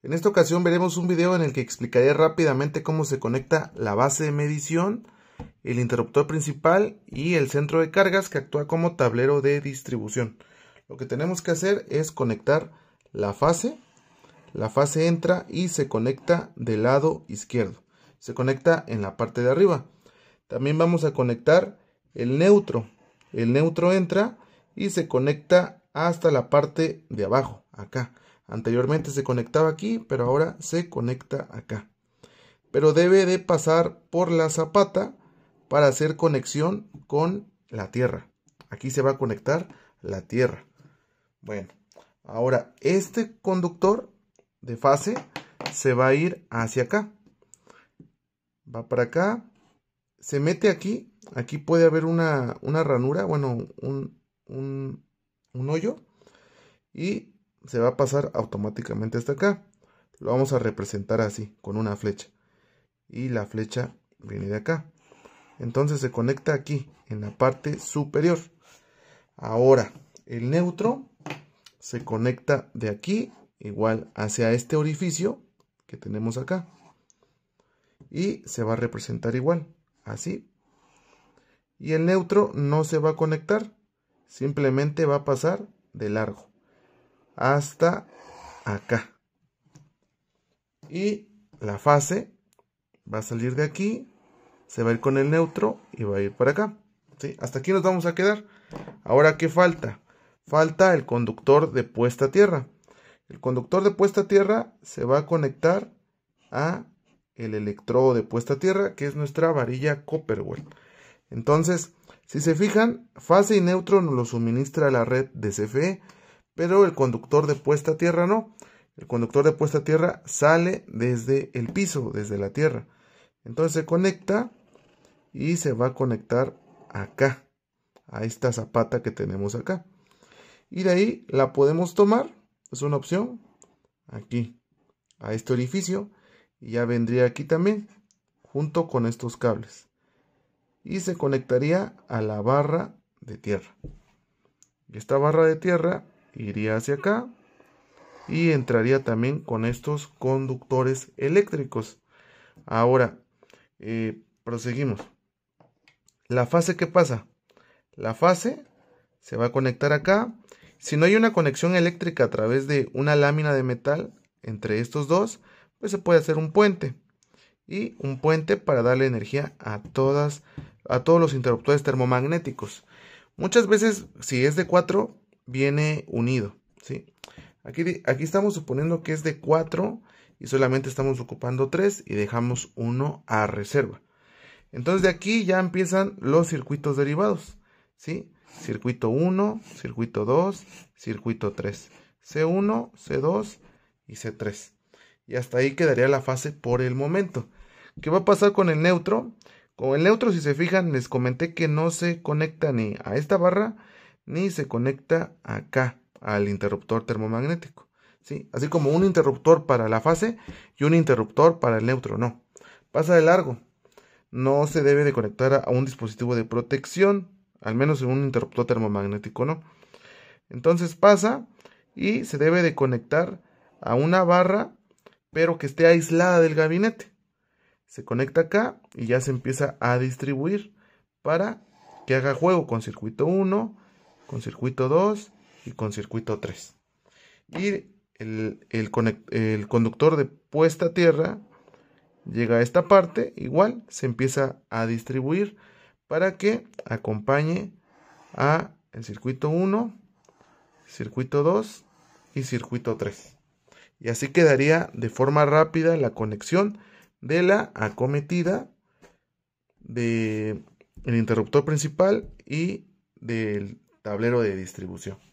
En esta ocasión veremos un video en el que explicaré rápidamente cómo se conecta la base de medición, el interruptor principal y el centro de cargas que actúa como tablero de distribución. Lo que tenemos que hacer es conectar la fase. La fase entra y se conecta del lado izquierdo. Se conecta en la parte de arriba. También vamos a conectar el neutro. El neutro entra y se conecta hasta la parte de abajo, acá. Anteriormente se conectaba aquí, pero ahora se conecta acá. Pero debe de pasar por la zapata para hacer conexión con la tierra. Aquí se va a conectar la tierra. Bueno, ahora este conductor de fase se va a ir hacia acá. Va para acá, se mete aquí. Aquí puede haber una, ranura, bueno, un, un, un hoyo. Y se va a pasar automáticamente hasta acá. Lo vamos a representar así, con una flecha. Y la flecha viene de acá. Entonces se conecta aquí, en la parte superior. Ahora, el neutro se conecta de aquí, igual hacia este orificio que tenemos acá. Y se va a representar igual, así. Y el neutro no se va a conectar, simplemente va a pasar de largo hasta acá. Y la fase va a salir de aquí, se va a ir con el neutro y va a ir para acá. Hasta aquí nos vamos a quedar. Ahora, ¿qué falta? Falta el conductor de puesta a tierra. El conductor de puesta a tierra se va a conectar a el electrodo de puesta a tierra, que es nuestra varilla Copperwell. Entonces, si se fijan, fase y neutro nos lo suministra la red de CFE pero el conductor de puesta a tierra no. El conductor de puesta a tierra sale desde el piso, desde la tierra. Entonces se conecta y se va a conectar acá, a esta zapata que tenemos acá. Y de ahí la podemos tomar, es una opción, aquí, a este orificio. Y ya vendría aquí también, junto con estos cables. Y se conectaría a la barra de tierra. Y esta barra de tierra iría hacia acá y entraría también con estos conductores eléctricos. Ahora, eh, proseguimos. La fase, ¿qué pasa? La fase se va a conectar acá. Si no hay una conexión eléctrica a través de una lámina de metal entre estos dos, pues se puede hacer un puente. Y un puente para darle energía a todas, a todos los interruptores termomagnéticos. Muchas veces, si es de 4, viene unido, ¿sí? Aquí, aquí estamos suponiendo que es de 4 y solamente estamos ocupando 3 y dejamos 1 a reserva. Entonces de aquí ya empiezan los circuitos derivados, ¿sí? Circuito 1, circuito 2, circuito 3. C1, C2 y C3. Y hasta ahí quedaría la fase por el momento. ¿Qué va a pasar con el neutro? Con el neutro, si se fijan, les comenté que no se conecta ni a esta barra ni se conecta acá al interruptor termomagnético. ¿sí? Así como un interruptor para la fase y un interruptor para el neutro, no. Pasa de largo. No se debe de conectar a un dispositivo de protección, al menos en un interruptor termomagnético, no. Entonces pasa y se debe de conectar a una barra, pero que esté aislada del gabinete. Se conecta acá y ya se empieza a distribuir para que haga juego con circuito 1, con circuito 2 y con circuito 3. Y el, conductor de puesta a tierra llega a esta parte, igual se empieza a distribuir para que acompañe a el circuito 1, circuito 2 y circuito 3. Y así quedaría de forma rápida la conexión de la acometida del interruptor principal y del tablero de distribución.